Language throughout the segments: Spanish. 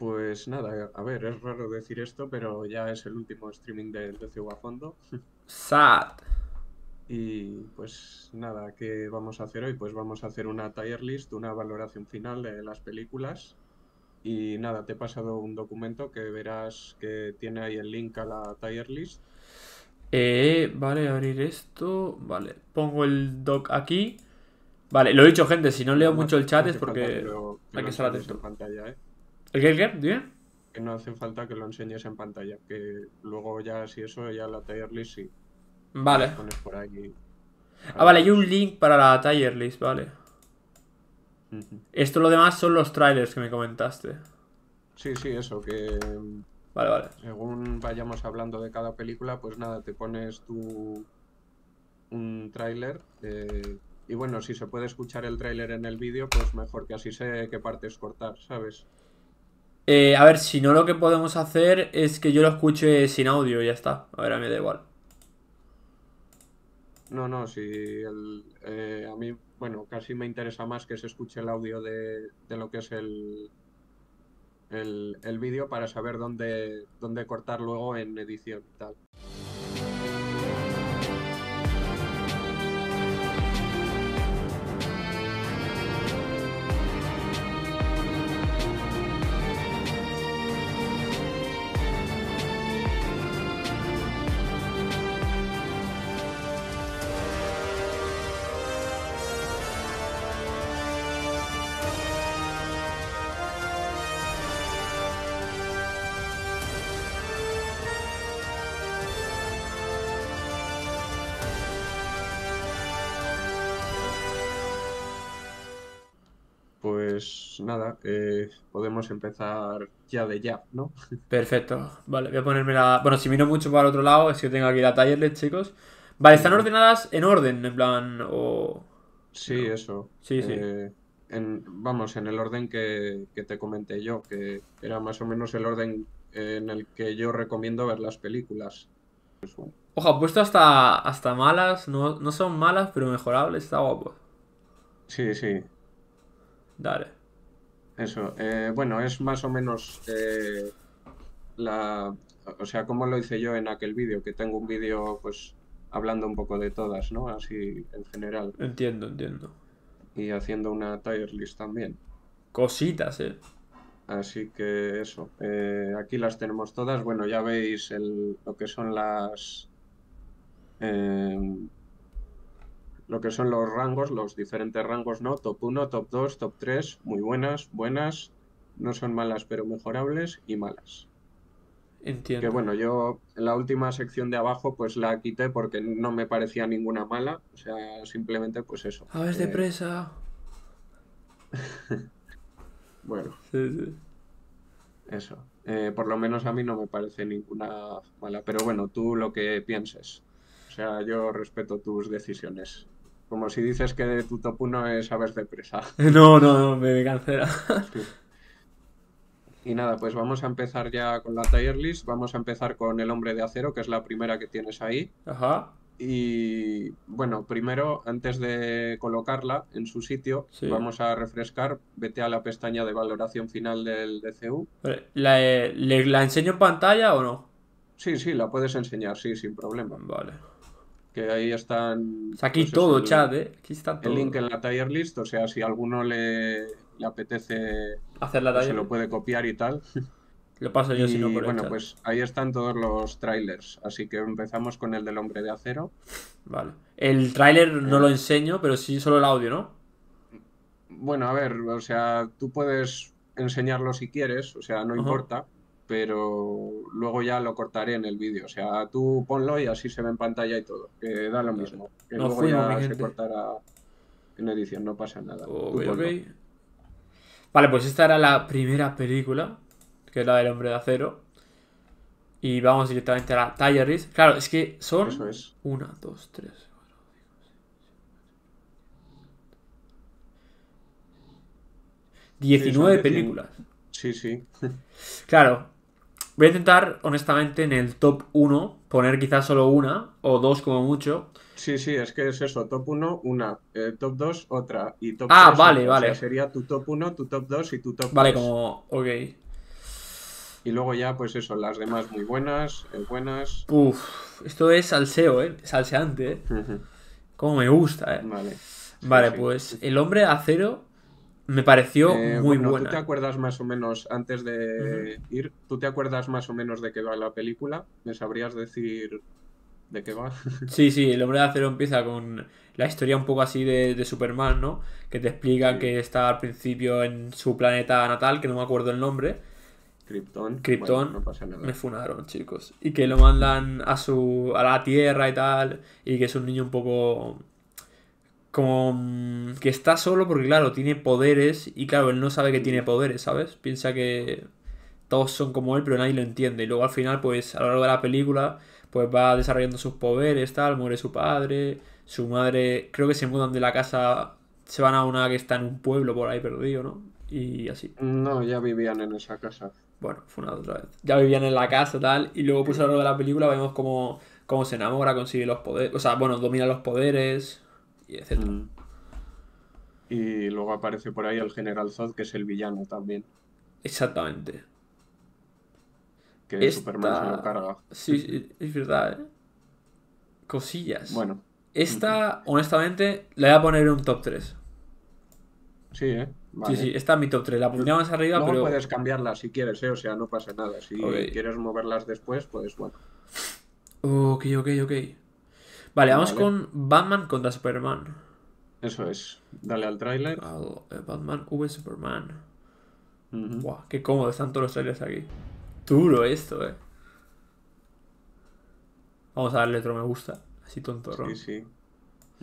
Pues nada, a ver, es raro decir esto, pero ya es el último streaming del de a Fondo. ¡Sad! Y pues nada, ¿qué vamos a hacer hoy? Pues vamos a hacer una tier list, una valoración final de las películas. Y nada, te he pasado un documento que verás que tiene ahí el link a la tier list. Eh, vale, abrir esto. Vale, pongo el doc aquí. Vale, lo he dicho, gente, si no leo mucho el chat es porque hay que estar atento. En pantalla, ¿eh? ¿El Que no hace falta que lo enseñes en pantalla, que luego ya si eso, ya la tier list sí. Vale. por Ah, vale, hay un link para la tier list, vale. Esto lo demás son los trailers que me comentaste. Sí, sí, eso, que... Mm, vale, vale. Según vayamos hablando de cada película, pues nada, te pones tú un trailer eh, Y bueno, si se puede escuchar el trailer en el vídeo, pues mejor que así sé qué partes cortar, ¿sabes? Eh, a ver, si no lo que podemos hacer es que yo lo escuche sin audio y ya está. A ver, a mí me da igual. No, no, si eh, a mí, bueno, casi me interesa más que se escuche el audio de, lo que es el, el, vídeo para saber dónde, dónde cortar luego en edición y tal. Pues nada, que podemos empezar ya de ya, ¿no? Perfecto, vale, voy a ponerme la... Bueno, si miro mucho para el otro lado, es que tengo aquí la tallerlet, chicos. Vale, ¿están mm. ordenadas en orden, en plan, o...? Sí, eso. Sí, sí. Eh, vamos, en el orden que, te comenté yo, que era más o menos el orden en el que yo recomiendo ver las películas. Pues Ojo, puesto hasta, hasta malas, no, no son malas, pero mejorables, está guapo. Sí, sí. Dale. Eso, eh, bueno, es más o menos eh, la, o sea, como lo hice yo en aquel vídeo, que tengo un vídeo pues hablando un poco de todas, ¿no? Así en general. Entiendo, entiendo. Y haciendo una tier list también. Cositas, eh. Así que eso, eh, aquí las tenemos todas. Bueno, ya veis lo que son las lo que son los rangos, los diferentes rangos, ¿no? Top 1, top 2, top 3, muy buenas, buenas, no son malas pero mejorables y malas. Entiendo. Que bueno, yo la última sección de abajo pues la quité porque no me parecía ninguna mala, o sea, simplemente pues eso. a eh... de presa. bueno. Eso. Eh, por lo menos a mí no me parece ninguna mala, pero bueno, tú lo que pienses. O sea, yo respeto tus decisiones. Como si dices que tu top 1 es aves de presa. No, no, no me, cancela. Y nada, pues vamos a empezar ya con la tier list. Vamos a empezar con El Hombre de Acero, que es la primera que tienes ahí. Ajá. Y bueno, primero, antes de colocarla en su sitio, vamos a refrescar. Vete a la pestaña de valoración final del DCU. ¿La, eh, ¿La enseño en pantalla o no? Sí, sí, la puedes enseñar, sí, sin problema. Vale ahí están... aquí pues, todo, el, chat, ¿eh? Aquí está todo. El link en la tier list, o sea, si a alguno le, apetece... Hacer la list pues, se lo puede copiar y tal. Lo paso yo, si no, por Bueno, pues ahí están todos los trailers, así que empezamos con el del hombre de acero. Vale. El trailer no eh. lo enseño, pero sí solo el audio, ¿no? Bueno, a ver, o sea, tú puedes enseñarlo si quieres, o sea, no importa pero luego ya lo cortaré en el vídeo. O sea, tú ponlo y así se ve en pantalla y todo. Que da lo mismo. Que luego ya se cortará en edición, no pasa nada. Vale, pues esta era la primera película, que es la del hombre de acero. Y vamos directamente a la Talleris. Claro, es que son. Eso es. Una, dos, tres. Diecinueve películas. Sí, sí. Claro, Voy a intentar, honestamente, en el top 1 poner quizás solo una o dos como mucho. Sí, sí, es que es eso, top 1, una, eh, top 2, otra y top 3. Ah, vale, vale. sería tu top 1, tu top 2 y tu top Vale, como, ok. Y luego ya, pues eso, las demás muy buenas, eh, buenas. Uf, esto es salseo, ¿eh? Salseante, ¿eh? Como me gusta, ¿eh? Vale. Vale, pues el hombre acero me pareció eh, muy bueno, ¿Tú te acuerdas más o menos, antes de ir, tú te acuerdas más o menos de qué va la película? ¿Me sabrías decir de qué va? sí, sí, el hombre de acero empieza con la historia un poco así de, Superman, ¿no? Que te explica que está al principio en su planeta natal, que no me acuerdo el nombre. Krypton. Krypton. me funaron, chicos. Y que lo mandan a su a la Tierra y tal. Y que es un niño un poco como mm, que está solo porque, claro, tiene poderes y, claro, él no sabe que tiene poderes, ¿sabes? Piensa que todos son como él, pero nadie lo entiende. Y luego al final, pues, a lo largo de la película, pues va desarrollando sus poderes, tal, muere su padre, su madre, creo que se mudan de la casa, se van a una que está en un pueblo por ahí perdido, ¿no? Y así. No, ya vivían en esa casa. Bueno, fue una otra vez. Ya vivían en la casa, tal, y luego, pues, a lo largo de la película vemos como cómo se enamora, consigue los poderes, o sea, bueno, domina los poderes Mm. y luego aparece por ahí el general Zod, que es el villano también. Exactamente. Que Esta... Superman se lo carga. Sí, es verdad. ¿eh? Cosillas. Bueno. Esta, honestamente, la voy a poner en un top 3. Sí, ¿eh? Sí, sí, esta es mi top 3. La pondría más arriba, pero... puedes cambiarla si quieres, ¿eh? O sea, no pasa nada. Si quieres moverlas después, pues bueno. Ok, ok, ok. Vale, vamos con Batman contra Superman. Eso es. Dale al tráiler. Eh, Batman V Superman. qué cómodo están todos los trailers aquí. Duro esto, eh. Vamos a darle otro me gusta. Así tonto, Sí, sí.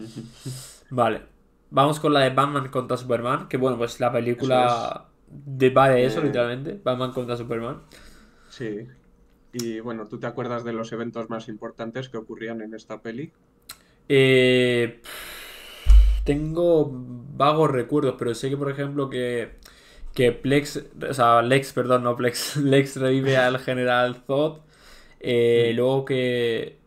vale. Vamos con la de Batman contra Superman. Que bueno, pues la película de va eso, eh. literalmente. Batman contra Superman. Sí. Y bueno, ¿tú te acuerdas de los eventos más importantes que ocurrían en esta peli? Eh, tengo vagos recuerdos, pero sé que, por ejemplo, que, Plex, o sea, Lex, perdón, no Plex, Lex revive al general Zod. Eh, luego que.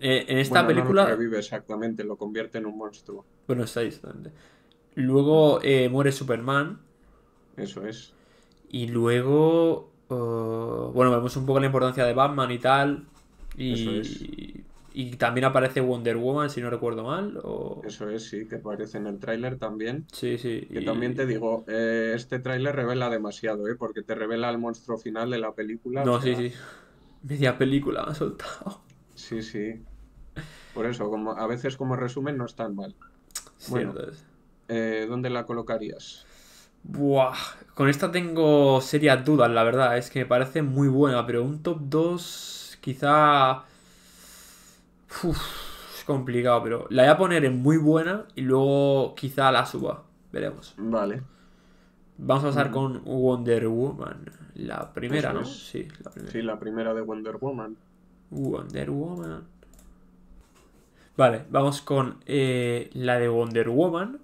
Eh, en esta película. No lo revive exactamente, lo convierte en un monstruo. Bueno, está Luego muere Superman. Eso es. Y luego. Eh, bueno, vemos un poco la importancia de Batman y tal. Y, y, también aparece Wonder Woman, si no recuerdo mal. Eso es, sí, que aparece en el tráiler también. Sí, sí. Que también te digo, eh, este tráiler revela demasiado, ¿eh? Porque te revela el monstruo final de la película. No, sí, sí. Media película ha soltado. Sí, sí. Por eso, como a veces como resumen no es tan mal. Bueno, eh, ¿dónde la colocarías? Buah, con esta tengo serias dudas, la verdad. Es que me parece muy buena, pero un top 2 quizá... es complicado, pero la voy a poner en muy buena y luego quizá la suba. Veremos. Vale. Vamos a pasar mm. con Wonder Woman. La primera, ¿no? Sí, la primera. Sí, la primera de Wonder Woman. Wonder Woman. Vale, vamos con eh, la de Wonder Woman.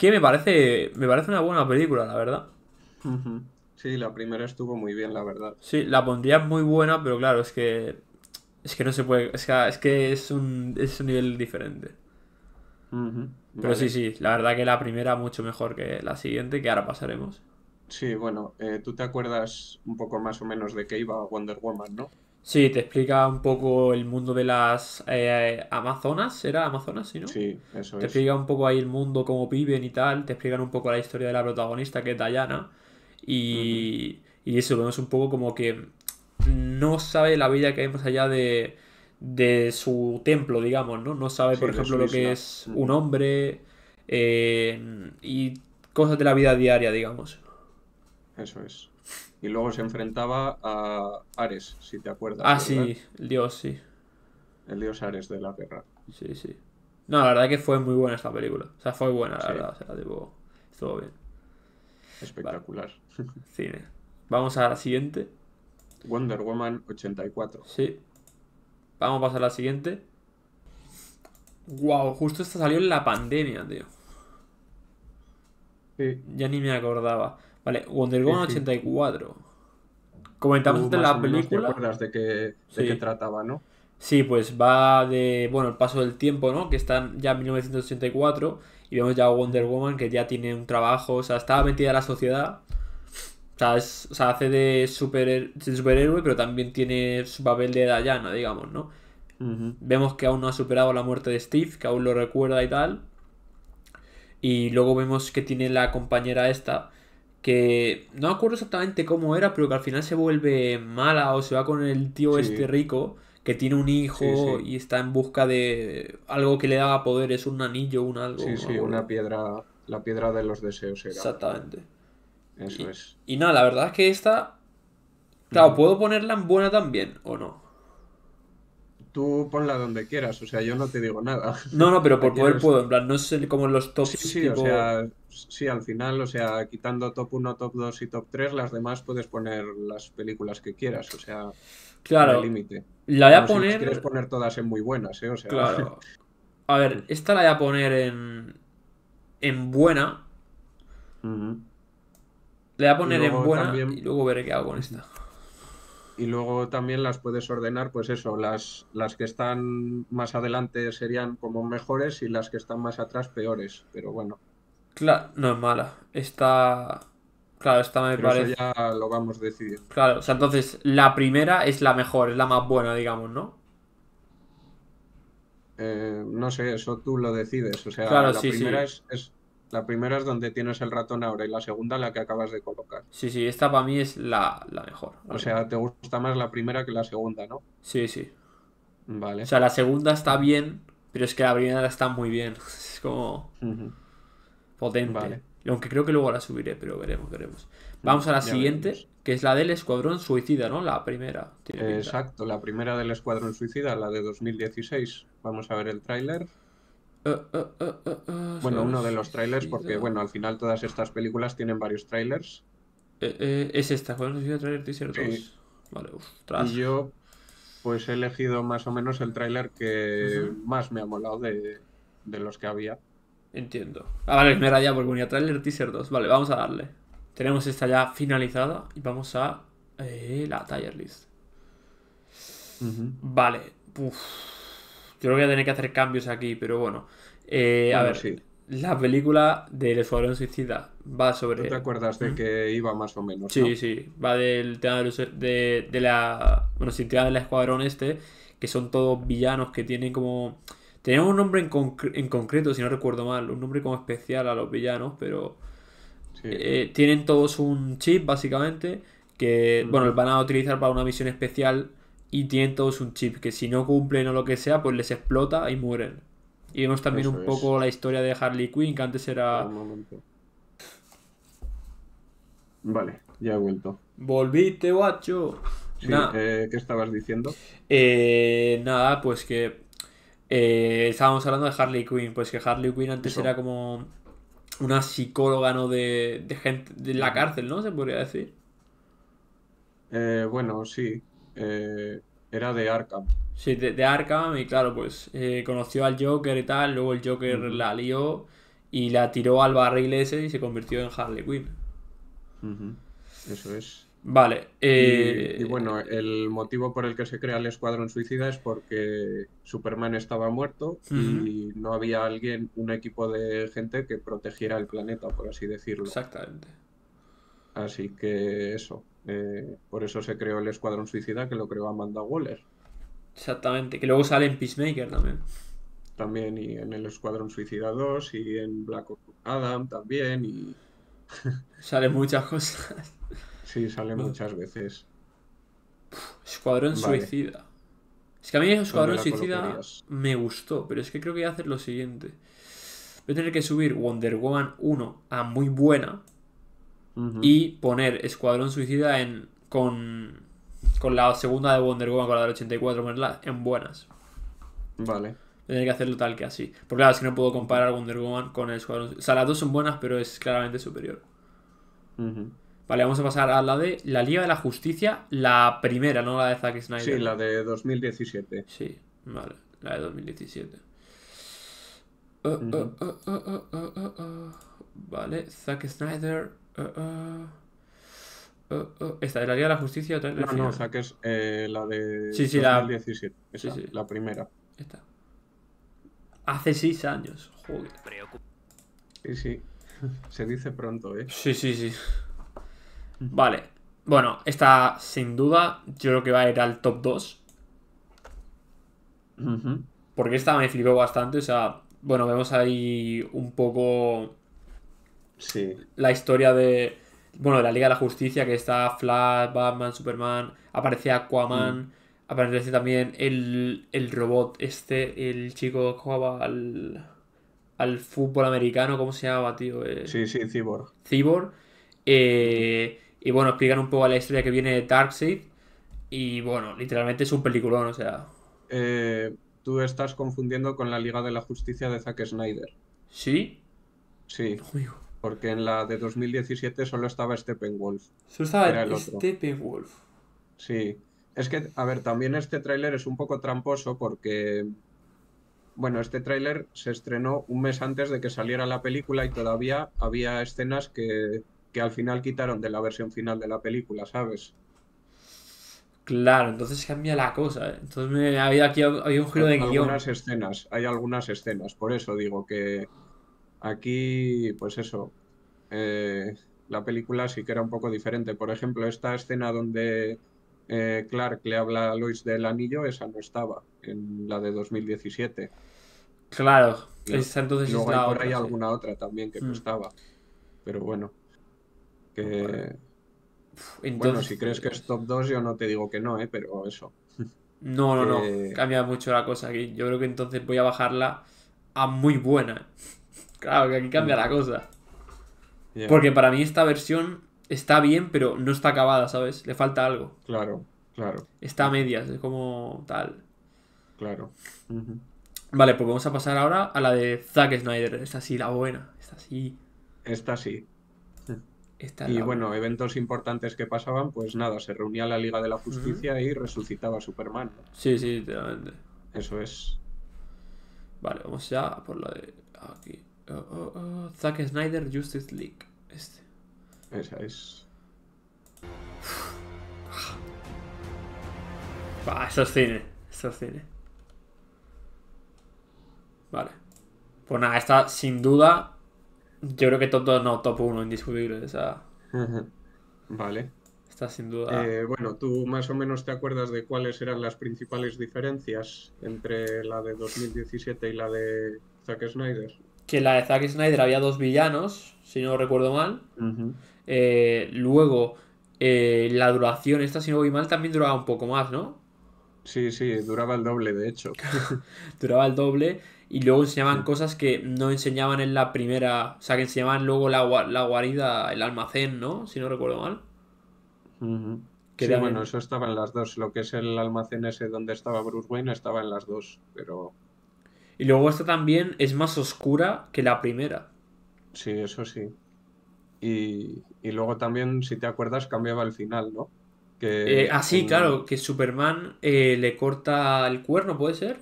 Que me parece, me parece una buena película, la verdad. Sí, la primera estuvo muy bien, la verdad. Sí, la pondría muy buena, pero claro, es que. Es que no se puede. Es que es, un, nivel diferente. Pero sí, sí, la verdad que la primera mucho mejor que la siguiente, que ahora pasaremos. Sí, bueno, eh, tú te acuerdas un poco más o menos de que iba Wonder Woman, ¿no? Sí, te explica un poco el mundo de las eh, Amazonas, ¿era Amazonas, sí, no? Sí, eso te es. explica un poco ahí el mundo, cómo viven y tal, te explican un poco la historia de la protagonista, que es Dayana. y, y eso, vemos un poco como que no sabe la vida que hay más allá de, su templo, digamos, ¿no? No sabe, por ejemplo, lo que es un hombre eh, y cosas de la vida diaria, digamos. Eso es y luego se enfrentaba a Ares, si te acuerdas. Ah, sí, el dios, sí. El dios Ares de la guerra. Sí, sí. No, la verdad que fue muy buena esta película. O sea, fue buena, la verdad. O estuvo bien. Espectacular. Cine. Vamos a la siguiente. Wonder Woman 84. Sí. Vamos a pasar a la siguiente. Wow, justo esta salió en la pandemia, tío. Sí. Ya ni me acordaba. Vale, Wonder Woman 84. Comentamos en la película. ¿Te acuerdas de qué, de qué trataba, no? Sí, pues va de, bueno, el paso del tiempo, ¿no? Que están ya en 1984 y vemos ya a Wonder Woman que ya tiene un trabajo, o sea, está metida en la sociedad. O sea, es, hace de, superhéroe, pero también tiene su papel de Dayana, digamos, ¿no? Vemos que aún no ha superado la muerte de Steve, que aún lo recuerda y tal. Y luego vemos que tiene la compañera esta, que no me acuerdo exactamente cómo era, pero que al final se vuelve mala o se va con el tío este rico que tiene un hijo y está en busca de algo que le haga poder, es un anillo, un algo. Sí, sí, una piedra, la piedra de los deseos Exactamente. Eso es. Y nada, la verdad es que esta, claro, ¿puedo ponerla en buena también o no? Tú ponla donde quieras, o sea, yo no te digo nada. No, no, pero por poder puedo, en plan, no es como en los tops. Sí, sí, o sea, sí, al final, o sea, quitando top 1, top 2 y top 3, las demás puedes poner las películas que quieras, o sea, claro. límite. La voy a poner. Si quieres poner todas en muy buenas, ¿eh? O sea, claro. A ver, esta la voy a poner en. En buena. La Le voy a poner en buena y luego veré qué hago con esta y luego también las puedes ordenar, pues eso, las, las que están más adelante serían como mejores y las que están más atrás peores, pero bueno. Claro, no es mala. está... Claro, está me parece. Eso ya lo vamos a decidir. Claro, o sea, entonces la primera es la mejor, es la más buena, digamos, ¿no? Eh, no sé, eso tú lo decides. O sea, claro, la primera es, la primera es donde tienes el ratón ahora y la segunda la que acabas de colocar. Sí, sí, esta para mí es la, mejor. o sea, te gusta más la primera que la segunda, ¿no? Sí, sí. Vale. O sea, la segunda está bien, pero es que la primera está muy bien. Es como potente. Vale. Aunque creo que luego la subiré, pero veremos, veremos. Mm, Vamos a la siguiente, que es la del Escuadrón Suicida, ¿no? La primera. Tiene exacto, la primera del Escuadrón Suicida, la de 2016. Vamos a ver el tráiler. Eh, eh, eh, bueno, uno de los trailers, porque bueno, al final todas estas películas tienen varios trailers. es esta, ¿cuál el trailer teaser 2? Vale, uff, Y yo, pues he elegido más o menos el trailer que más me ha molado de, los que había. Entiendo. Ah, vale, no era ya porque trailer teaser 2. Vale, vamos a darle. Tenemos esta ya finalizada y vamos a eh, la tier list. Vale, uff yo Creo que voy a tener que hacer cambios aquí, pero bueno. Eh, a ver, la película del Escuadrón Suicida va sobre. ¿No te acuerdas de que iba más o menos? Sí, sí. Va del tema de, la. Bueno, sin del Escuadrón este, que son todos villanos que tienen como. Tenían un nombre en, concreto, si no recuerdo mal, un nombre como especial a los villanos, pero eh, tienen todos un chip, básicamente, que, bueno, van a utilizar para una misión especial y tienen todos un chip que si no cumplen o lo que sea, pues les explota y mueren. Y vemos también un poco la historia de Harley Quinn, que antes era... Vale, ya he vuelto. Volviste, guacho. Eh, ¿Qué estabas diciendo? Eh, nada, pues que eh, estábamos hablando de Harley Quinn. Pues que Harley Quinn antes era como una psicóloga ¿no? de, gente de la cárcel, ¿no? Se podría decir. bueno, sí, eh, era de Arkham. Sí, de, Arkham, y claro, pues eh, conoció al Joker y tal, luego el Joker la lió y la tiró al barril ese y se convirtió en Harley Quinn. Eso es. Vale. Eh, y, bueno, el motivo por el que se crea el Escuadrón Suicida es porque Superman estaba muerto y no había alguien, un equipo de gente que protegiera el planeta, por así decirlo. Exactamente. Así que eso. Eh, por eso se creó el Escuadrón Suicida, que lo creó Amanda Waller. Exactamente, que luego sale en Peacemaker también. También, y en el Escuadrón Suicida 2, y en Black Adam también, y... sale muchas cosas. Sí, sale muchas veces. Escuadrón Suicida. Es que a mí Escuadrón Suicida me gustó, pero es que creo que voy a hacer lo siguiente. Voy a tener que subir Wonder Woman 1 a muy buena y poner Escuadrón Suicida en, con, con la segunda de Wonder Woman, con la del 84, en buenas. Vale. Tendré que hacerlo tal que así. Porque claro, es que no puedo comparar Wonder Woman con el Escuadrón O sea, las dos son buenas, pero es claramente superior. Vale, vamos a pasar a la de la Liga de la Justicia, la primera, no la de Zack Snyder. Sí, la de 2017. Sí, vale, la de 2017. Eh, eh, eh, vale, Zack Snyder. Uh, uh, uh, esta de la Liga de la Justicia. no, no, o sea que es eh, la de sí, sí, La... sí, la primera. Esta. Hace seis años. Joder. Sí, sí. Se dice pronto, ¿eh? Sí, sí, sí. Vale. Bueno, esta sin duda yo creo que va a ir al top 2. Porque esta me flipó bastante. O sea, bueno, vemos ahí un poco la historia de. Bueno, de la Liga de la Justicia, que está Flash, Batman, Superman. Aparece Aquaman. Mm. Aparece también el, robot este, el chico que jugaba al, al fútbol americano, ¿cómo se llamaba, tío? Eh, sí, sí, Cyborg. Cyborg. Eh, y bueno, explican un poco la historia que viene de Darkseid. Y bueno, literalmente es un peliculón, o sea. Eh, tú estás confundiendo con la Liga de la Justicia de Zack Snyder. ¿Sí? Sí. Porque en la de 2017 solo estaba Steppenwolf. Solo estaba el Steppenwolf. Sí. Es que, a ver, también este tráiler es un poco tramposo porque. Bueno, este tráiler se estrenó un mes antes de que saliera la película y todavía había escenas que, que al final quitaron de la versión final de la película, ¿sabes? Claro, entonces cambia la cosa. ¿eh? Entonces había aquí un giro de guión. Hay algunas escenas, hay algunas escenas. Por eso digo que, Aquí, pues eso, eh, la película sí que era un poco diferente. Por ejemplo, esta escena donde eh, Clark le habla a Lois del anillo, esa no estaba en la de 2017. Claro, esa entonces luego hay alguna otra también que no hmm. estaba. Pero bueno, que... Bueno. si crees que es top 2, yo no te digo que no, eh, pero eso. No, no, no. Cambia mucho la cosa aquí. Yo creo que entonces voy a bajarla a muy buena. Claro, que aquí cambia la mm. cosa. Porque para mí esta versión está bien, pero no está acabada, ¿sabes? Le falta algo. Claro, claro. Está a medias, es como tal. Claro. Vale, pues vamos a pasar ahora a la de Zack Snyder. Esta sí, la buena. Esta sí. Esta sí. y bueno, eventos importantes que pasaban, pues nada, se reunía la Liga de la Justicia y resucitaba a Superman. Sí, sí, literalmente. Eso es. Vale, vamos ya por la de aquí. Zack Snyder Justice League. Este. Esa es. va eso es cine. Vale. Pues nada, esta sin duda. Yo creo que top no, top 1, indiscutible. Vale. Esta sin duda. Eh, bueno, tú más o menos te acuerdas de cuáles eran las principales diferencias entre la de 2017 y la de Zack Snyder que la de Zack Snyder había dos villanos, si no recuerdo mal. Eh, luego, eh, la duración, esta si no voy mal, también duraba un poco más, ¿no? Sí, sí, duraba el doble, de hecho. duraba el doble y luego enseñaban cosas que no enseñaban en la primera, o sea, que enseñaban luego la, guarida, el almacén, ¿no? Si no recuerdo mal. sí, bueno, eso estaba en las dos. Lo que es el almacén ese donde estaba Bruce Wayne estaba en las dos, pero y luego esta también es más oscura que la primera. Sí, eso sí. Y, luego también, si te acuerdas, cambiaba el final, ¿no? Que, eh, ah, claro, que Superman eh, le corta el cuerno, ¿puede ser?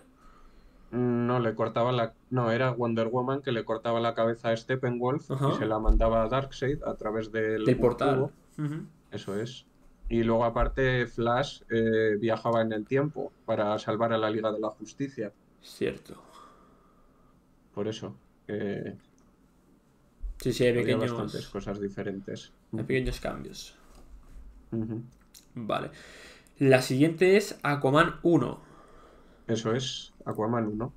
No, le cortaba la. No, era Wonder Woman que le cortaba la cabeza a Steppenwolf wolf y se la mandaba a Darkseid a través del. portal. Eso es. Y luego, aparte, Flash eh, viajaba en el tiempo para salvar a la Liga de la Justicia. Cierto por eso. Eh, sí, sí, hay pequeños. cosas diferentes. Hay pequeños cambios. Vale. La siguiente es Aquaman 1. Eso es, Aquaman 1.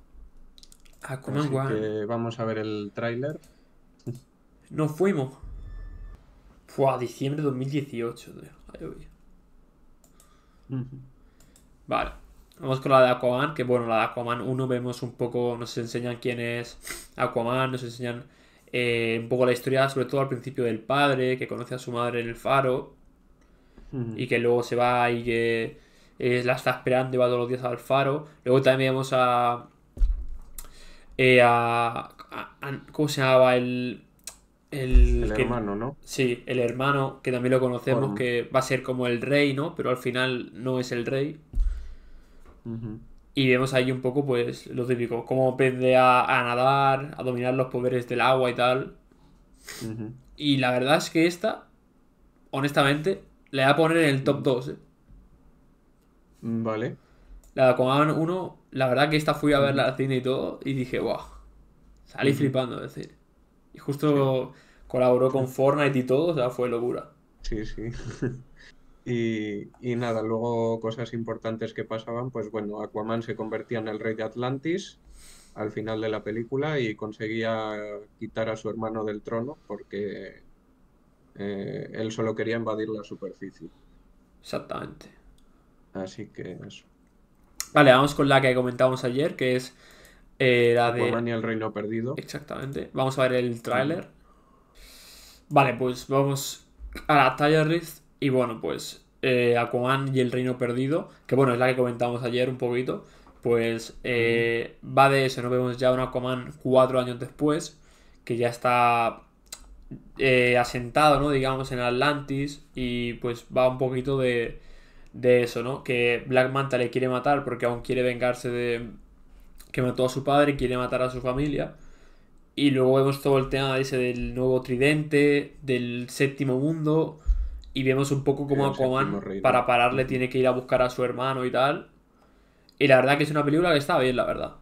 Aquaman 1. vamos a ver el tráiler. no fuimos. Fue a diciembre de 2018, Vale. Vamos con la de Aquaman, que bueno, la de Aquaman 1 vemos un poco, nos enseñan quién es Aquaman, nos enseñan eh, un poco la historia, sobre todo al principio del padre, que conoce a su madre en el faro, y que luego se va y que eh, la está esperando y va todos los días al faro. Luego también vemos a, eh, a, ¿Cómo se llamaba? El, el, hermano, ¿no? Sí, el hermano, que también lo conocemos, que va a ser como el rey, ¿no? Pero al final no es el rey. Y vemos ahí un poco, pues, lo típico, cómo pende a, nadar, a dominar los poderes del agua y tal. Y la verdad es que esta, honestamente, la voy a poner en el top 2. Eh. Mm, vale. La de 1, la verdad que esta fui a ver la cine y todo, y dije, wow, salí flipando, decir. Y justo colaboró con Fortnite y todo, o sea, fue locura. Sí, sí. Y, nada, luego cosas importantes que pasaban, pues bueno, Aquaman se convertía en el rey de Atlantis al final de la película y conseguía quitar a su hermano del trono porque eh, él solo quería invadir la superficie. Exactamente. Así que eso. Vale, vamos con la que comentamos ayer, que es eh, la de... Aquaman y el reino perdido. Exactamente. Vamos a ver el tráiler. Vale, pues vamos a la Talla Rift y bueno, pues eh, Aquaman y el Reino Perdido, que bueno, es la que comentamos ayer un poquito, pues eh, va de eso, no vemos ya un Aquaman cuatro años después, que ya está eh, asentado, ¿no? Digamos, en Atlantis y pues va un poquito de, de eso, ¿no? Que Black Manta le quiere matar porque aún quiere vengarse de que mató a su padre, quiere matar a su familia. Y luego vemos todo el tema del nuevo tridente, del séptimo mundo, y vemos un poco cómo Aquaman, para pararle, tiene que ir a buscar a su hermano y tal. Y la verdad que es una película que está bien, la verdad.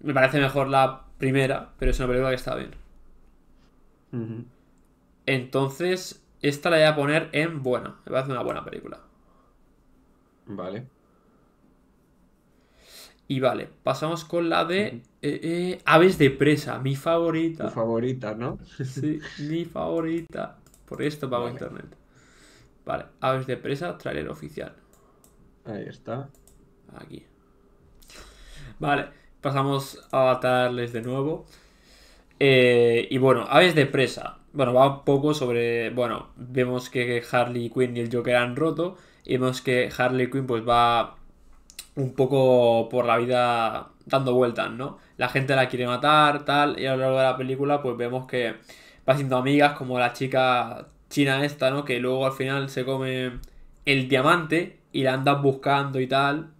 Me parece mejor la primera, pero es una película que está bien. Entonces, esta la voy a poner en buena. Me parece una buena película. Vale. Y vale, pasamos con la de eh, eh, Aves de Presa, mi favorita. Tu favorita, ¿no? Sí, mi favorita. Por esto pago internet. Vale, aves de presa, trailer oficial. Ahí está. Aquí. Vale, pasamos a matarles de nuevo. Eh, y bueno, aves de presa. Bueno, va un poco sobre. Bueno, vemos que Harley Quinn y el Joker han roto. Y vemos que Harley Quinn, pues va un poco por la vida dando vueltas, ¿no? La gente la quiere matar, tal. Y a lo largo de la película, pues vemos que va haciendo amigas como la chica China esta, ¿no? Que luego al final se come el diamante y la andan buscando y tal.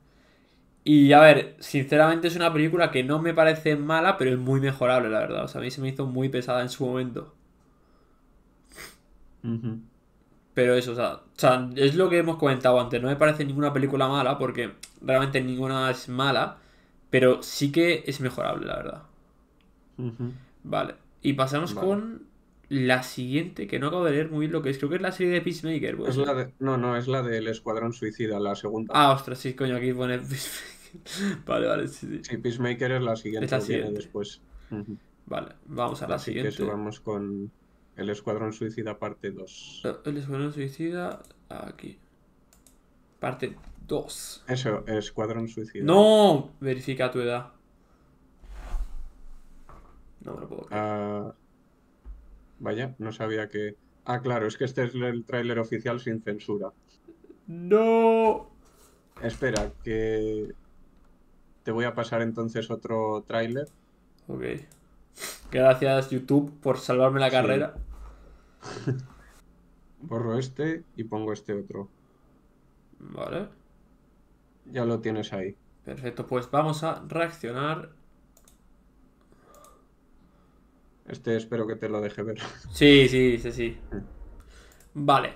Y a ver, sinceramente es una película que no me parece mala, pero es muy mejorable, la verdad. O sea, a mí se me hizo muy pesada en su momento. Pero eso, o sea, es lo que hemos comentado antes. No me parece ninguna película mala, porque realmente ninguna es mala, pero sí que es mejorable, la verdad. Vale. Y pasamos con la siguiente, que no acabo de leer muy bien lo que es, creo que es la serie de Peacemaker. no, no, es la del Escuadrón Suicida, la segunda. Ah, ostras, sí, coño, aquí pone Peacemaker. vale, vale, sí, sí. Sí, Peacemaker es la siguiente, que Viene después. Vale, vamos a la Así siguiente. Que vamos con el Escuadrón Suicida parte 2. Eh, el Escuadrón Suicida, aquí. Parte 2. Eso, Escuadrón Suicida. No, verifica tu edad. No me lo puedo creer. Ah, Vaya, no sabía que... Ah, claro, es que este es el tráiler oficial sin censura. No. Espera, que... Te voy a pasar entonces otro tráiler. Ok. Gracias YouTube por salvarme la carrera. Borro este y pongo este otro. Vale. Ya lo tienes ahí. Perfecto, pues vamos a reaccionar este espero que te lo deje ver. Sí, sí, sí, sí. Vale.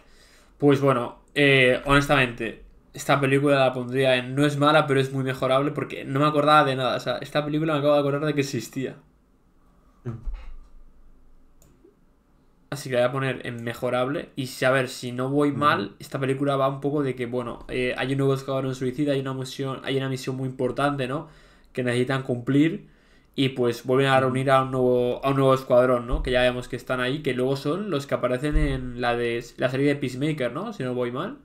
Pues bueno, eh, honestamente, esta película la pondría en no es mala, pero es muy mejorable porque no me acordaba de nada. O sea, esta película me acabo de acordar de que existía. Mm. Así que la voy a poner en mejorable. Y a ver, si no voy mm. mal, esta película va un poco de que, bueno, eh, hay un nuevo en suicida, hay una misión, hay una misión muy importante, ¿no? Que necesitan cumplir y pues vuelven a reunir a un nuevo, a un nuevo escuadrón, ¿no? Que ya vemos que están ahí, que luego son los que aparecen en la de la serie de Peacemaker, ¿no? Si no voy mal.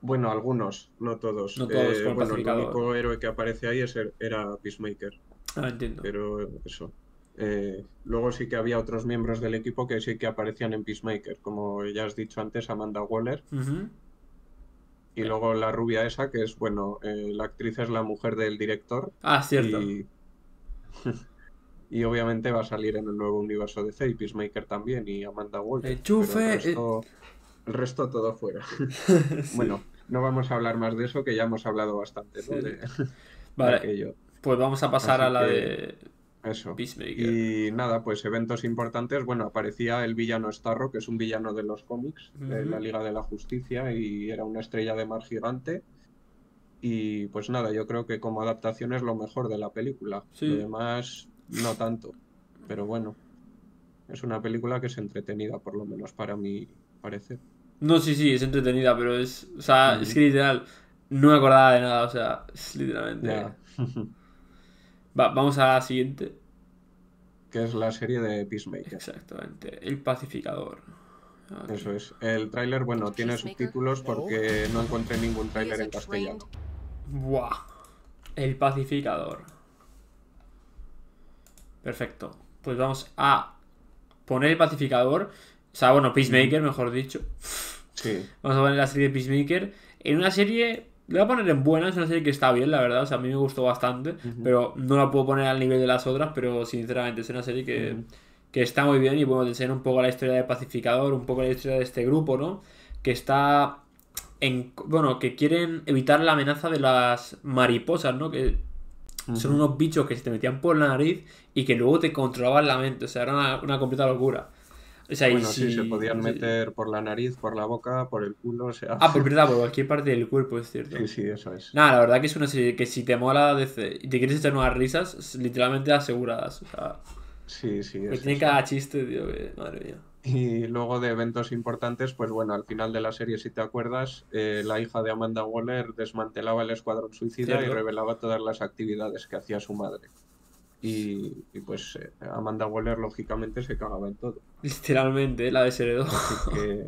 Bueno, algunos, no todos. No todos, eh, bueno, el único héroe que aparece ahí er, era Peacemaker. Ah, entiendo. Pero eso. Eh, luego sí que había otros miembros del equipo que sí que aparecían en Peacemaker, como ya has dicho antes, Amanda Waller. Y luego la rubia esa, que es, bueno, eh, la actriz es la mujer del director. Ah, cierto. y obviamente va a salir en el nuevo universo de C y Peacemaker también y Amanda Waller. Eh. El resto, todo fuera. Bueno, no vamos a hablar más de eso, que ya hemos hablado bastante. vale. Pues vamos a pasar a la de. Eso. Peacemaker. Y nada, pues eventos importantes. Bueno, aparecía el villano Starro, que es un villano de los cómics, de la Liga de la Justicia, y era una estrella de mar gigante. Y pues nada, yo creo que como adaptación es lo mejor de la película. y Lo demás, no tanto. Pero bueno, es una película que es entretenida, por lo menos para mi parecer. No, sí, sí, es entretenida, pero es. O sea, es que literal, no me acordaba de nada, o sea, es literalmente. vamos a la siguiente. Que es la serie de Peacemaker. Exactamente, El Pacificador. Eso es. El tráiler, bueno, tiene subtítulos porque no encontré ningún tráiler en castellano. Buah. El pacificador. Perfecto. Pues vamos a poner el pacificador. O sea, bueno, Peacemaker, mejor dicho. Vamos a poner la serie de Peacemaker. En una serie. Lo voy a poner en buena, es una serie que está bien, la verdad. O sea, a mí me gustó bastante. Pero no la puedo poner al nivel de las otras. Pero sinceramente, es una serie que, está muy bien. Y bueno, te un poco la historia de pacificador, un poco la historia de este grupo, ¿no? Que está bueno, que quieren evitar la amenaza de las mariposas, ¿no? Que son unos bichos que se te metían por la nariz y que luego te controlaban la mente. O sea, era una, completa locura. bueno, sí, se podían meter por la nariz, por la boca, por el culo, o sea... Ah, por pues por cualquier parte del cuerpo, es cierto. Sí, sí, eso es. Nada, la verdad que es una serie que si te mola y te quieres echar nuevas risas, literalmente aseguradas, o sea... Sí, sí, Tiene cada chiste, tío, madre mía. Y luego de eventos importantes, pues bueno, al final de la serie, si te acuerdas, eh, la hija de Amanda Waller desmantelaba el escuadrón suicida y revelaba todas las actividades que hacía su madre. Y, pues eh, Amanda Waller, lógicamente, se cagaba en todo. Literalmente, la desheredó. Así que,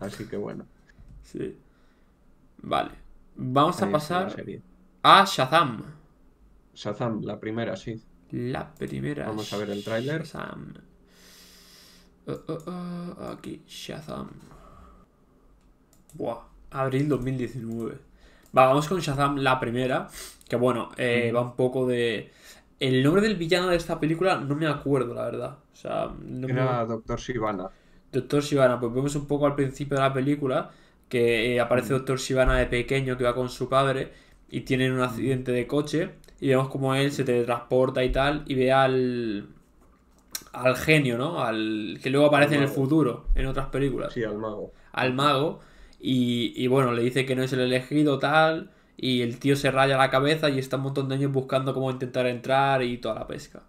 así que bueno. Sí. Vale. Vamos a pasar a Shazam. Shazam, la primera, sí. La primera. Vamos a ver el tráiler. Shazam. Uh, uh, uh, aquí, Shazam. Buah, abril 2019. vamos con Shazam, la primera. Que bueno, eh, mm. va un poco de. El nombre del villano de esta película no me acuerdo, la verdad. O sea, no Era Doctor Sivana. Doctor Sivana, pues vemos un poco al principio de la película que eh, aparece mm. Doctor Sivana de pequeño que va con su padre y tienen un mm. accidente de coche y vemos como él se teletransporta y tal y ve al, al genio, ¿no? Al que luego aparece en el futuro, en otras películas. Sí, al mago. Al mago. Y, bueno, le dice que no es el elegido, tal. Y el tío se raya la cabeza y está un montón de años buscando cómo intentar entrar y toda la pesca.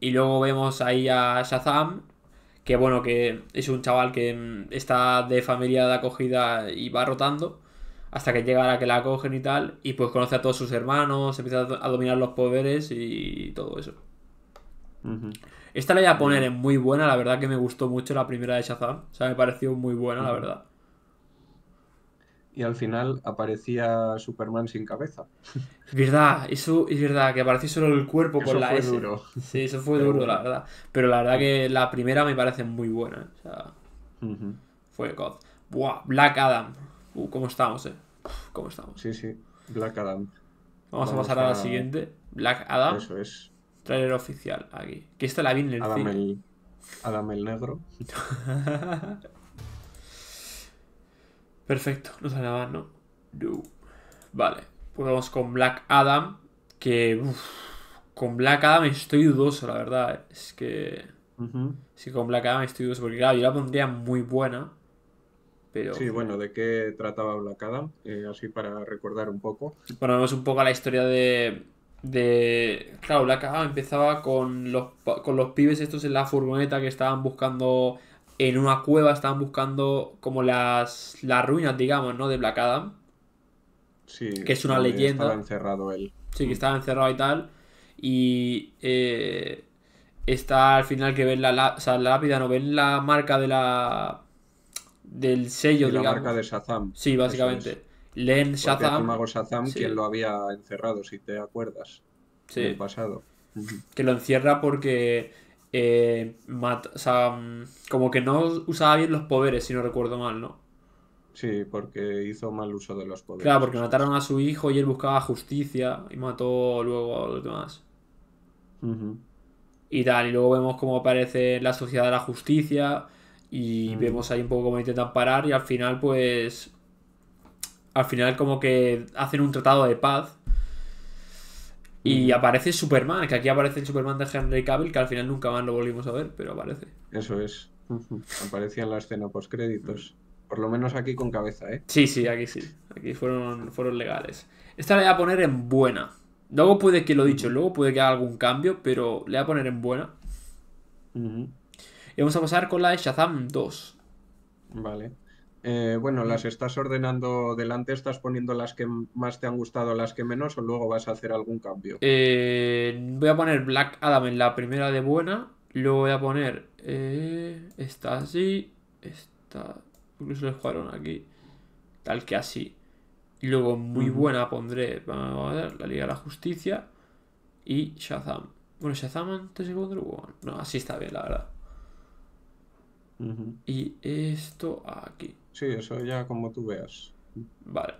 Y luego vemos ahí a Shazam, que bueno, que es un chaval que mm, está de familia de acogida y va rotando. Hasta que llega a la que la acogen y tal. Y pues conoce a todos sus hermanos, empieza a dominar los poderes y todo eso. Esta la voy a poner en muy buena, la verdad que me gustó mucho la primera de Shazam. O sea, me pareció muy buena, la verdad. Y al final aparecía Superman sin cabeza. Es verdad, eso es verdad, que apareció solo el cuerpo con la fue Duro. Sí, eso fue duro, la verdad. Pero la verdad que la primera me parece muy buena. O sea, fue God. Buah, Black Adam. Uh, cómo estamos, eh. cómo estamos. Sí, sí, Black Adam. Vamos, a pasar a la siguiente. Black Adam. Eso es. Trailer oficial aquí. Que esta la vi en el Adam Adam el negro. Perfecto, no sale nada, ¿no? Vale, pues vamos con Black Adam. Que. con Black Adam estoy dudoso, la verdad. Eh. Es que. Sí, con Black Adam estoy dudoso. Porque claro, yo la pondría muy buena. Pero... Sí, bueno, ¿de qué trataba Black Adam? Eh, así para recordar un poco. Bueno, un poco a la historia de, de. Claro, la caja empezaba con los, con los pibes estos en la furgoneta que estaban buscando. En una cueva estaban buscando como las, ruinas, digamos, ¿no? De Black Adam. Sí. Que es una leyenda. Estaba encerrado él. Sí, que mm. estaba encerrado y tal. Y. Eh, está al final que ven la, lápida, no ven la marca de la. Del sello, digamos. La marca de Shazam. Sí, básicamente. Len Shazam. Mago Shazam quien lo había encerrado, si te acuerdas. Sí. En el pasado. Que lo encierra porque. Eh, o sea, mm, como que no usaba bien los poderes, si no recuerdo mal, ¿no? Sí, porque hizo mal uso de los poderes. Claro, porque mataron a su hijo y él buscaba justicia y mató luego a los demás. Y tal, y luego vemos cómo aparece la sociedad de la justicia y mm. vemos ahí un poco cómo intentan parar y al final pues al final como que hacen un tratado de paz. Y mm. aparece Superman, que aquí aparece el Superman de Henry Cavill, que al final nunca más lo volvimos a ver, pero aparece. Eso es. Aparecía en la escena post créditos. Por lo menos aquí con cabeza, ¿eh? Sí, sí, aquí sí. Aquí fueron, fueron legales. Esta le voy a poner en buena. Luego puede que lo dicho, luego puede que haga algún cambio, pero le voy a poner en buena. Y vamos a pasar con la de Shazam 2. Vale. Eh, bueno, ¿las estás ordenando delante? ¿Estás poniendo las que más te han gustado, las que menos, o luego vas a hacer algún cambio? Eh, voy a poner Black Adam en la primera de buena, luego voy a poner eh, esta así, esta, incluso le jugaron aquí, tal que así. Y luego muy buena pondré vamos a ver, la Liga de la Justicia y Shazam. Bueno, Shazam antes de No, así está bien, la verdad. Y esto aquí. Sí, eso ya como tú veas. Vale.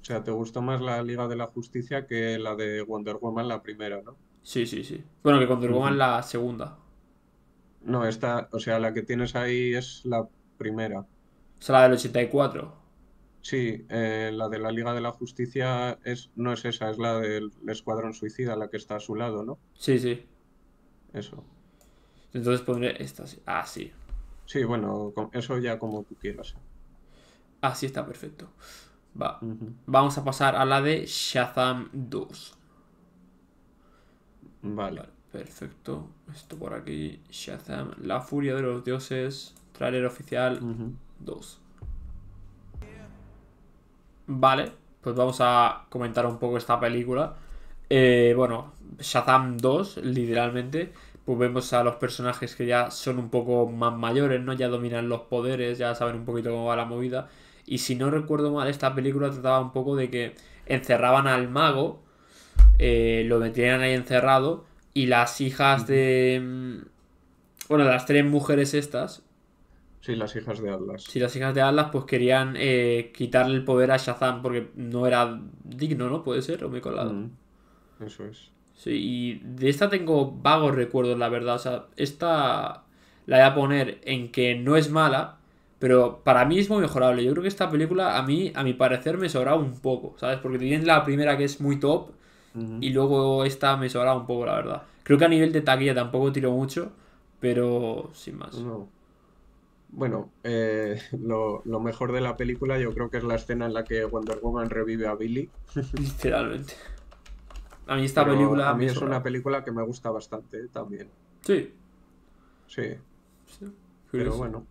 O sea, ¿te gustó más la Liga de la Justicia que la de Wonder Woman, la primera, no? Sí, sí, sí. Bueno, que Wonder Woman la segunda. No, esta, o sea, la que tienes ahí es la primera. O sea, la del 84. Sí, eh, la de la Liga de la Justicia es, no es esa, es la del Escuadrón Suicida, la que está a su lado, ¿no? Sí, sí. Eso. Entonces pondré esta. Ah, sí. Sí, bueno, eso ya como tú quieras. Así ah, está perfecto. Vamos a pasar a la de Shazam 2. Vale. Perfecto. Esto por aquí. Shazam. La furia de los dioses. Trailer oficial 2. Vale. Pues vamos a comentar un poco esta película. Eh, bueno, Shazam 2, literalmente. Pues vemos a los personajes que ya son un poco más mayores, ¿no? Ya dominan los poderes, ya saben un poquito cómo va la movida. Y si no recuerdo mal, esta película trataba un poco de que encerraban al mago, eh, lo metían ahí encerrado, y las hijas de. Mm, bueno, las tres mujeres estas. Sí, las hijas de Atlas. Sí, las hijas de Atlas, pues querían eh, quitarle el poder a Shazam porque no era digno, ¿no? Puede ser, o me colado. Eso es. Sí, y de esta tengo vagos recuerdos, la verdad. O sea, esta la voy a poner en que no es mala, pero para mí es muy mejorable. Yo creo que esta película, a mí, a mi parecer, me sobraba un poco, ¿sabes? Porque tienes la primera que es muy top y luego esta me sobraba un poco, la verdad. Creo que a nivel de taquilla tampoco tiró mucho, pero sin más. Bueno, eh, lo, mejor de la película yo creo que es la escena en la que Wonder Woman revive a Billy. Literalmente. A mí esta película... A mí es una película que me gusta bastante también. Sí. Sí. sí. Pero bueno.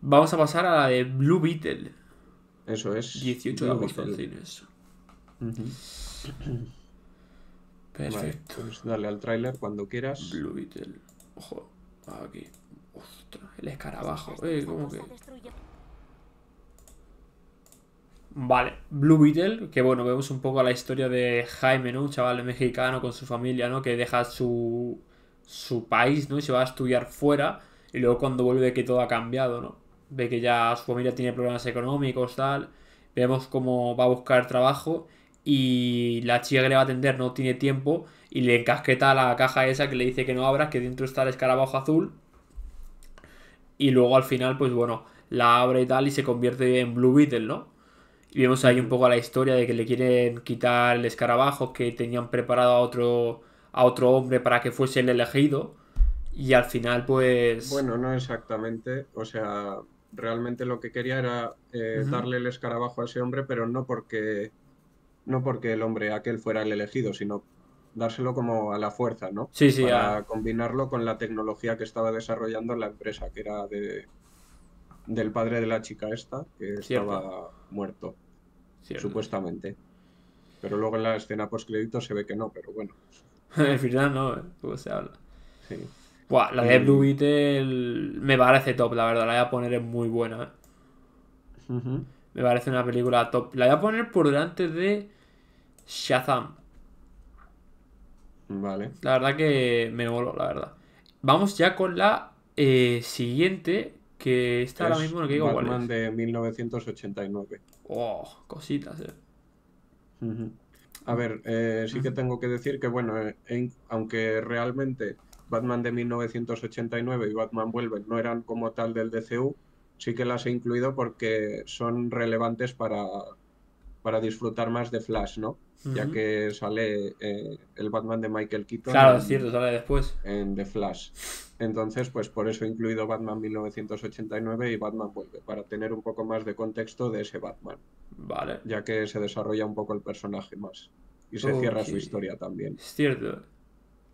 Vamos a pasar a la de Blue Beetle. Eso es. 18 de agosto en cines. Perfecto. Pues dale al tráiler cuando quieras. Blue Beetle. Ojo, aquí. Ostras, el escarabajo. Eh, ¿cómo que? Vale, Blue Beetle, que bueno, vemos un poco la historia de Jaime, ¿no? Un chaval mexicano con su familia, ¿no? Que deja su, su país, ¿no? Y se va a estudiar fuera y luego cuando vuelve que todo ha cambiado, ¿no? Ve que ya su familia tiene problemas económicos, tal. Vemos cómo va a buscar trabajo y la chica que le va a atender no tiene tiempo y le encasqueta la caja esa que le dice que no abra, que dentro está el escarabajo azul. Y luego al final, pues bueno, la abre y tal y se convierte en Blue Beetle, ¿no? Y vemos ahí un poco la historia de que le quieren quitar el escarabajo que tenían preparado a otro, a otro hombre para que fuese el elegido y al final, pues. Bueno, no exactamente. O sea, realmente lo que quería era eh, darle el escarabajo a ese hombre, pero no porque. No porque el hombre aquel fuera el elegido, sino dárselo como a la fuerza, ¿no? Sí, sí. Para a... combinarlo con la tecnología que estaba desarrollando la empresa, que era de del padre de la chica esta, que estaba muerto. Supuestamente. Pero luego en la escena post crédito se ve que no, pero bueno. al final no, Pues se habla. Sí la de Blue Beetle me parece top, la verdad. La voy a poner, es muy buena. ¿eh? Me parece una película top. La voy a poner por delante de Shazam. Vale. La verdad que me voló, la verdad. Vamos ya con la eh, siguiente, que está lo ahora mismo que digo Batman cuál es. de 1989. Oh, cositas, eh. A ver, eh, sí que tengo que decir que, bueno, eh, aunque realmente Batman de 1989 y Batman Vuelve no eran como tal del DCU, sí que las he incluido porque son relevantes para, para disfrutar más de Flash, ¿no? Ya que sale eh, el Batman de Michael Keaton. Claro, es cierto, sale después. En The Flash. Entonces, pues por eso he incluido Batman 1989 y Batman Vuelve, para tener un poco más de contexto de ese Batman. Vale. Ya que se desarrolla un poco el personaje más. Y se cierra su historia también. Es cierto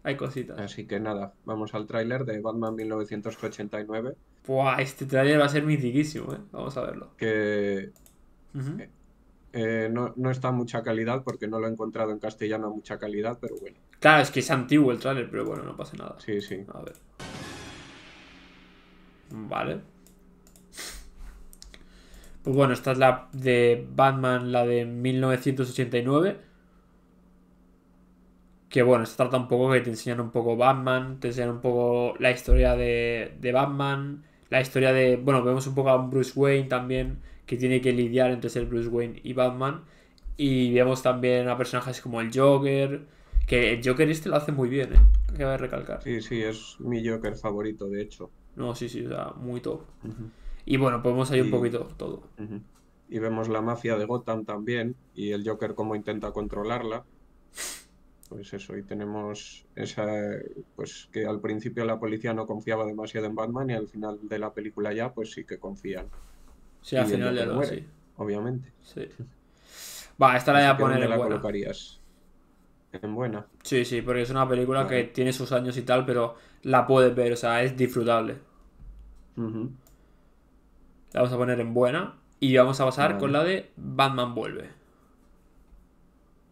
hay cositas. Así que nada, vamos al tráiler de Batman 1989. Buah, este tráiler va a ser mitiquísimo, ¿eh? Vamos a verlo. Que... Eh, eh, no, no, está a mucha calidad porque no lo he encontrado en castellano a mucha calidad, pero bueno. Claro, es que es antiguo el tráiler, pero bueno, no pasa nada. Sí, sí. A ver. Vale. Pues bueno, esta es la de Batman, la de 1989 que bueno, se trata un poco que te enseñan un poco Batman, te enseñan un poco la historia de, Batman, la historia de, bueno, vemos un poco a Bruce Wayne también, que tiene que lidiar entre ser Bruce Wayne y Batman, y vemos también a personajes como el Joker, que el Joker este lo hace muy bien, ¿eh? que va a recalcar. Sí, sí, es mi Joker favorito, de hecho. No, sí, sí, o sea, muy top. Y bueno, podemos ahí un poquito todo. Y vemos la mafia de Gotham también, y el Joker cómo intenta controlarla pues eso, y tenemos esa, pues que al principio la policía no confiaba demasiado en Batman y al final de la película ya, pues sí que confían. Sí, al final ya lo Obviamente. Sí. Va, esta la voy a poner en buena. En buena. Sí, sí, porque es una película que tiene sus años y tal, pero la puedes ver, o sea, es disfrutable. La vamos a poner en buena y vamos a pasar con la de Batman vuelve.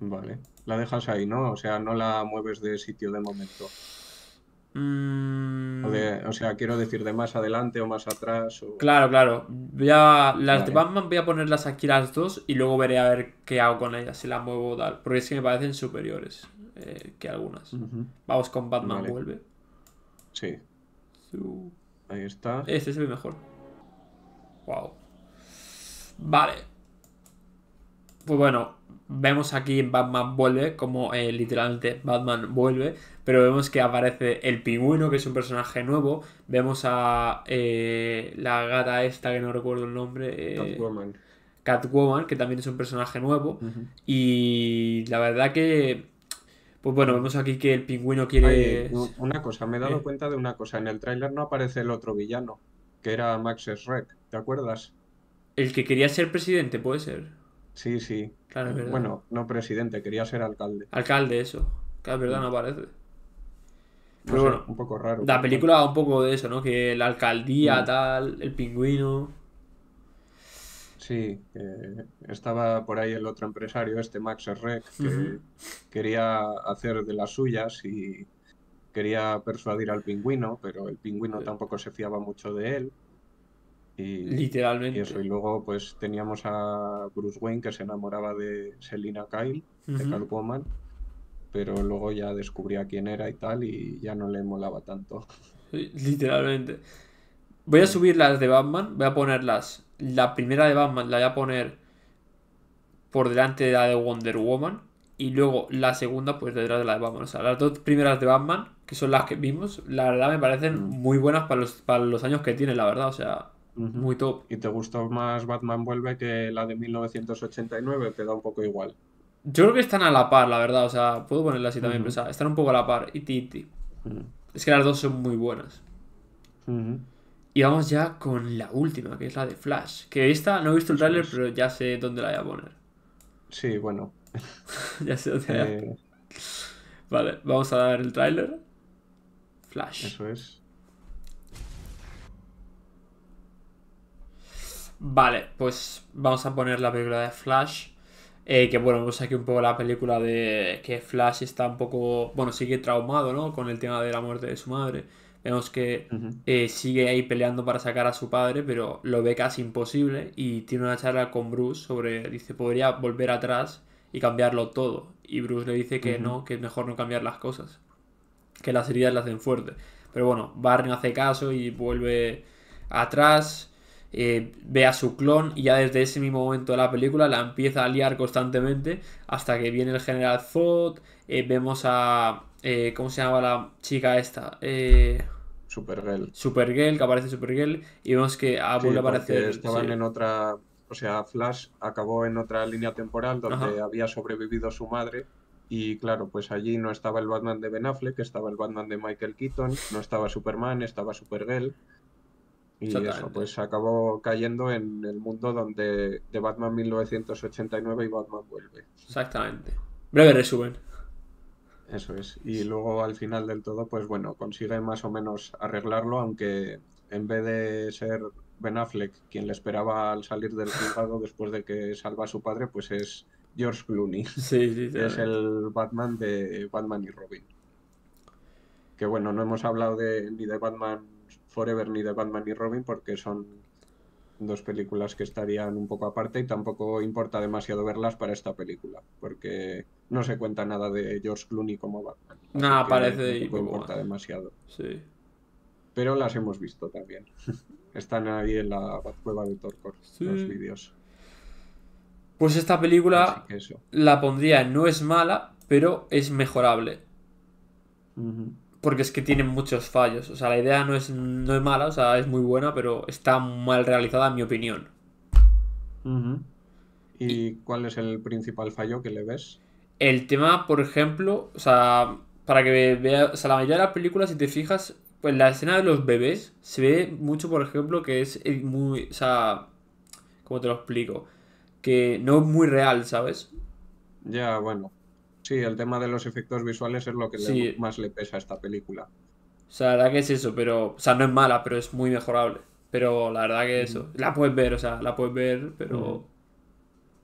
Vale. La dejas ahí, ¿no? O sea, no la mueves de sitio de momento. Mm. O, sea, quiero decir de más adelante o más atrás. Claro, claro. ya las de Batman voy a ponerlas aquí las dos y luego veré a ver qué hago con ellas, si las muevo o tal. Porque es que me parecen superiores eh, que algunas. Vamos con Batman, vuelve. Sí. Ahí está. Este es el mejor. Wow. Vale pues bueno, vemos aquí en Batman vuelve, como eh, literalmente Batman vuelve, pero vemos que aparece el pingüino, que es un personaje nuevo, vemos a eh, la gata esta, que no recuerdo el nombre. Eh, Catwoman. Catwoman, que también es un personaje nuevo, y la verdad que... Pues bueno, vemos aquí que el pingüino quiere... una cosa, me he dado cuenta de una cosa, en el tráiler no aparece el otro villano, que era Max Schreck, ¿te acuerdas? El que quería ser presidente, puede ser. Sí, sí. Bueno, no presidente, quería ser alcalde. Alcalde, eso. Que es verdad, no parece. Pero bueno, un poco raro. La película un poco de eso, ¿no? Que la alcaldía, mm. tal, el pingüino. Sí, estaba por ahí el otro empresario, este Max Rec, que quería hacer de las suyas y quería persuadir al pingüino, pero el pingüino tampoco se fiaba mucho de él. Literalmente. Y luego pues teníamos a Bruce Wayne que se enamoraba de Selina Kyle, de pero luego ya descubría quién era y tal y ya no le molaba tanto. Literalmente. Voy a mm. subir las de Batman, voy a ponerlas. La primera de Batman la voy a poner por delante de la de Wonder Woman y luego la segunda pues detrás de la de Batman. O sea, las dos primeras de Batman, que son las que vimos, la verdad me parecen mm. muy buenas para los, para los años que tiene, la verdad. O sea, muy top, y te gustó más Batman Vuelve que la de 1989, te da un poco igual. Yo creo que están a la par, la verdad. O sea, puedo ponerla así también, o sea, están un poco a la par. Y Titi. Es que las dos son muy buenas. Y vamos ya con la última, que es la de Flash. Que esta no he visto el trailer, pero ya sé dónde la voy a poner. Sí, bueno. ya sé dónde la voy a eh. poner. Vale, vamos a dar el tráiler. Flash. Eso es. Vale, pues vamos a poner la película de Flash. Eh, que bueno, vemos aquí un poco la película de que Flash está un poco, bueno, sigue traumado, ¿no? Con el tema de la muerte de su madre. Vemos que eh, sigue ahí peleando para sacar a su padre, pero lo ve casi imposible y tiene una charla con Bruce sobre, dice, podría volver atrás y cambiarlo todo. Y Bruce le dice que no, que es mejor no cambiar las cosas, que las heridas las hacen fuerte. Pero bueno, Barney hace caso y vuelve atrás eh, ve a su clon y ya desde ese mismo momento de la película la empieza a liar constantemente hasta que viene el general Zod, eh, vemos a... Eh, ¿Cómo se llama la chica esta? Eh, Supergirl. Supergirl, que aparece Supergirl y vemos que a vuelve aparecer... Estaban en otra... O sea, Flash acabó en otra línea temporal donde había sobrevivido su madre y claro, pues allí no estaba el Batman de Ben Affleck, estaba el Batman de Michael Keaton, no estaba Superman, estaba Supergirl. Y eso pues acabó cayendo en el mundo donde de Batman 1989 y Batman vuelve. Exactamente. Breve resumen. Eso es. Y luego al final del todo, pues bueno, consigue más o menos arreglarlo, aunque en vez de ser Ben Affleck quien le esperaba al salir del juzgado después de que salva a su padre, pues es George Clooney. Sí, sí, es el Batman de Batman y Robin. Que bueno, no hemos hablado de, ni de Batman Forever ni de Batman ni Robin porque son dos películas que estarían un poco aparte y tampoco importa demasiado verlas para esta película porque no se cuenta nada de George Clooney como Batman. Nada, parece y importa demasiado. Sí. Pero las hemos visto también. Están ahí en la cueva de Torcor los vídeos. Pues esta película la pondría no es mala, pero es mejorable porque es que tiene muchos fallos. O sea, la idea no es, mala, o sea, es muy buena, pero está mal realizada, en mi opinión. ¿Y, cuál es el principal fallo que le ves? El tema, por ejemplo, o sea, para que veas, o sea, la mayoría de las películas, si te fijas, pues la escena de los bebés se ve mucho, por ejemplo, que es eh, muy, o sea, ¿cómo te lo explico? Que no es muy real, ¿sabes? Ya, bueno. Sí, el tema de los efectos visuales es lo que más le pesa a esta película. O sea, la verdad que es eso, pero. O sea, no es mala, pero es muy mejorable. Pero la verdad que eso. Mm. La puedes ver, o sea, la puedes ver, pero. Mm.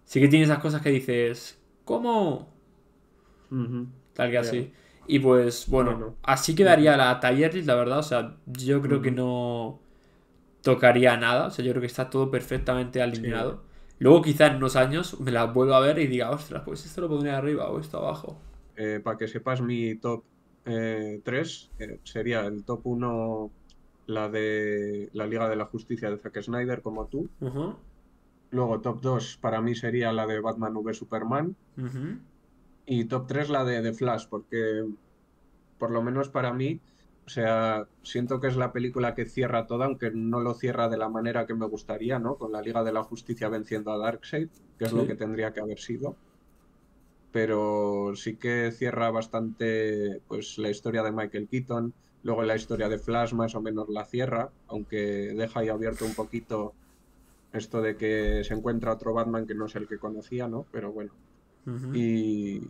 Sí que tiene esas cosas que dices. ¿Cómo? Tal que así. Y pues, bueno, así quedaría la taller, la verdad. O sea, yo creo que no tocaría nada. O sea, yo creo que está todo perfectamente alineado. Luego quizá en unos años me la vuelvo a ver y diga, ostras, pues esto lo pondré arriba o esto abajo. Eh, para que sepas mi top 3, eh, eh, sería el top 1 la de la Liga de la Justicia de Zack Snyder como tú. Luego top 2 para mí sería la de Batman v Superman. Y top 3 la de The Flash, porque por lo menos para mí o sea, siento que es la película que cierra todo, aunque no lo cierra de la manera que me gustaría, ¿no? Con la Liga de la Justicia venciendo a Darkseid, que es lo que tendría que haber sido. Pero sí que cierra bastante pues la historia de Michael Keaton, luego la historia de Flash más o menos la cierra, aunque deja ahí abierto un poquito esto de que se encuentra otro Batman que no es el que conocía, ¿no? Pero bueno. Y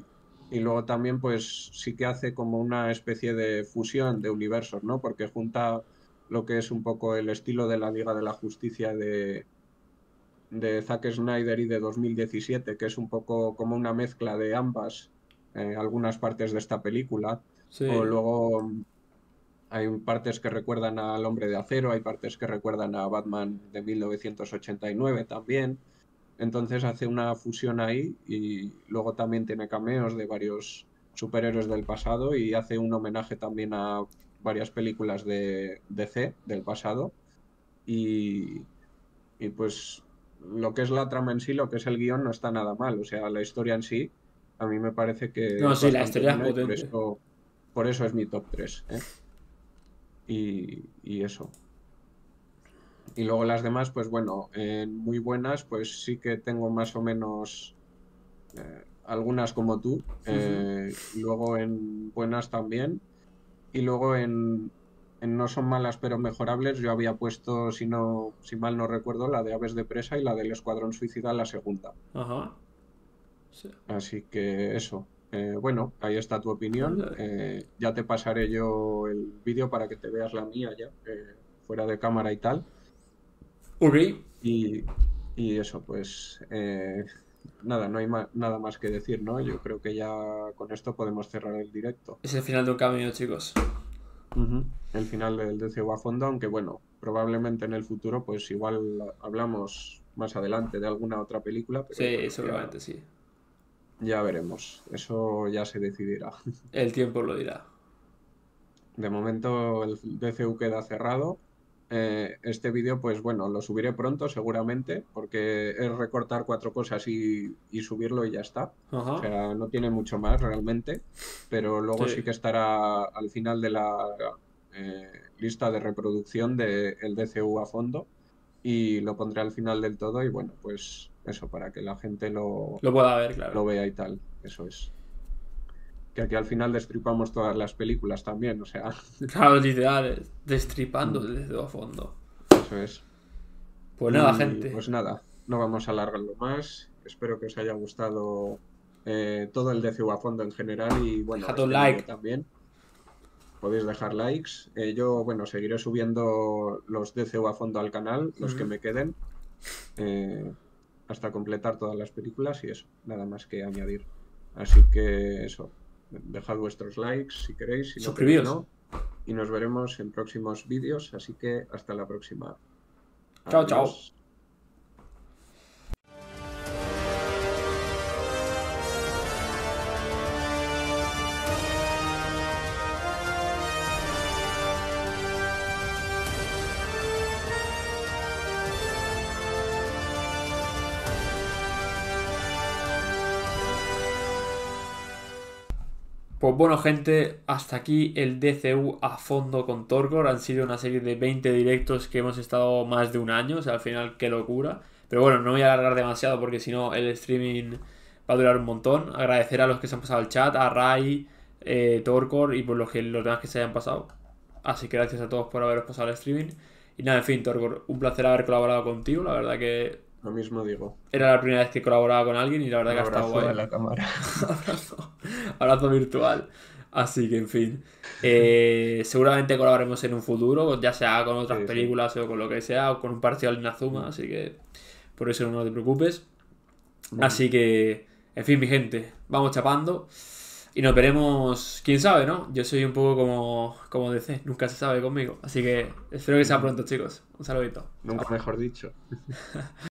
y luego también pues sí que hace como una especie de fusión de universos, ¿no? Porque junta lo que es un poco el estilo de la Liga de la Justicia de, de Zack Snyder y de 2017, que es un poco como una mezcla de ambas, eh, algunas partes de esta película, o luego hay partes que recuerdan al Hombre de Acero, hay partes que recuerdan a Batman de 1989 también. Entonces hace una fusión ahí y luego también tiene cameos de varios superhéroes del pasado y hace un homenaje también a varias películas de DC del pasado. Y, pues lo que es la trama en sí, lo que es el guión, no está nada mal. O sea, la historia en sí, a mí me parece que. No, sí, la historia es potente. Por eso, por eso, es mi top 3. ¿eh? y eso y luego las demás, pues bueno, en muy buenas, pues sí que tengo más o menos eh, algunas como tú. Eh, luego en buenas también. Y luego en, no son malas pero mejorables, yo había puesto, si, no, si mal no recuerdo, la de Aves de Presa y la del Escuadrón Suicida, la segunda. Ajá. Sí. Así que eso. Eh, bueno, ahí está tu opinión. ya te pasaré yo el vídeo para que te veas la mía ya, fuera de cámara y tal. Y, eso, pues eh, nada, no hay nada más que decir, ¿no? Yo creo que ya con esto podemos cerrar el directo. Es el final del camino, chicos. El final del DCU a fondo, aunque bueno, probablemente en el futuro, pues igual hablamos más adelante de alguna otra película. sí, seguramente sí. Ya veremos, eso ya se decidirá. El tiempo lo dirá. De momento el DCU queda cerrado eh, este vídeo, pues bueno, lo subiré pronto seguramente, porque es recortar cuatro cosas y, subirlo y ya está. O sea, no tiene mucho más realmente, pero luego sí, que estará al final de la eh, lista de reproducción del DCU a fondo y lo pondré al final del todo y bueno, pues eso, para que la gente lo, pueda ver, Lo vea y tal, eso es que aquí al final destripamos todas las películas también, o sea. Claro, literal, destripando el mm. desde a fondo. Eso es. Pues nada, gente. Pues nada, no vamos a alargarlo más. Espero que os haya gustado eh, todo el DCU a fondo en general y bueno, Dejad este un like también. Podéis dejar likes. Eh, yo, bueno, seguiré subiendo los DCU a fondo al canal, los que me queden, eh, hasta completar todas las películas y eso, nada más que añadir. Así que eso, Dejad vuestros likes si queréis. Y nos veremos en próximos vídeos. Así que hasta la próxima. Chao, chao. Pues bueno gente, hasta aquí el DCU a fondo con Torgor. Han sido una serie de 20 directos que hemos estado más de un año, o sea, al final qué locura. Pero bueno, no voy a alargar demasiado porque si no el streaming va a durar un montón. Agradecer a los que se han pasado el chat, a Rai, eh, Torcor y por los, que, los demás que se hayan pasado. Así que gracias a todos por haberos pasado el streaming. Y nada, en fin, Torgor, un placer haber colaborado contigo. La verdad que lo mismo digo. Era la primera vez que colaboraba con alguien y la verdad que ha estado guay. la cámara. abrazo, abrazo virtual. Así que, en fin, eh, seguramente colaboremos en un futuro, ya sea con otras películas o con lo que sea, o con un parcial en Azuma, mm. así que por eso no te preocupes. Así que, en fin, mi gente, vamos chapando y nos veremos, quién sabe, ¿no? Yo soy un poco como, como DC, nunca se sabe conmigo, así que espero que sea mm. pronto, chicos. Un saludito. Nunca mejor dicho.